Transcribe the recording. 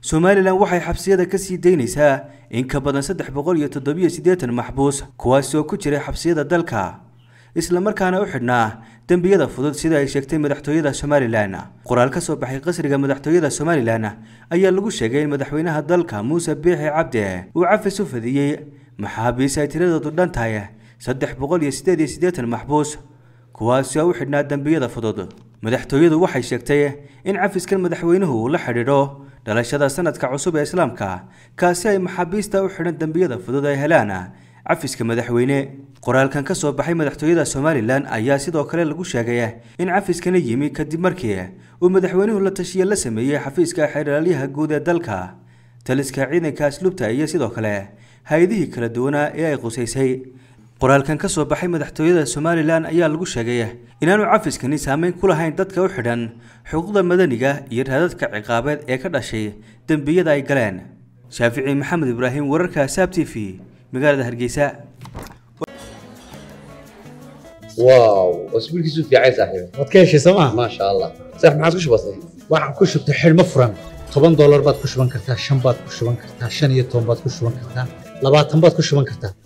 somalilan waxay xabsiyada ka sii daynaysaa in ka badan saddex boqol iyo toddobiyo siddeetan maxbuus kuwaasi oo ku jiray xabsiyada dalka islamarkaana u xidhnaa dembiyada fudud sida ay sheegtay madaxtooyada somalilan qoraal ka soo baxay qasriga madaxtooyada somalilan ayaa lagu sheegay in madaxweynaha dalka muuse biixi cabde uu cafis u fadiyey maxaabiis ay tiradoodu dhan tahay saddex boqol iyo siddeed iyo siddeetan maxbuus kuwaasi oo u xidhnaa dembiyada fudud madaxtooyadu waxay sheegtay in cafiskan madaxweynuhu uu la xidhiidho dhalashada sanadka cusub ee islaamka kaasi ay maxaabiista u xidhan dembiyada fudud ay helaan cafiska madaxweyne qoraalkan ka soo baxay madaxtooyada somalilan ayaa sidoo kale lagu sheegay in cafiskana yimi kadib markii uu madaxweynuhu la tashiyo la sameeyey xafiiska xeeraalyaha guud ee dalka taliska ciidanka asluubta iyo sidoo kale hay-adihii kala duwanaa ee ay qusaysay qoraalkan ka soo baxay madaxtooyada somalilan ayaa lagu sheegay inaanu cafiskani saameyn ku lahayn dadka u xidhan xuquuqda madaniga iyo raadadka ciqaabeed ee ka dhashay dembiyada ay galeen shaafici maxamed ibraahim wararka saab t v magaalada hargeysa واو اسبوع كيسو في عايز احيو ما تكيش سما ما شاء الله صح ما waxaan ku shubtay xilmo furan toban doolar baad ku shuban kartaa shan baad ku shuban kartaa shan iyo toban baad ku shuban kartaa labaatan baad ku shuban kartaa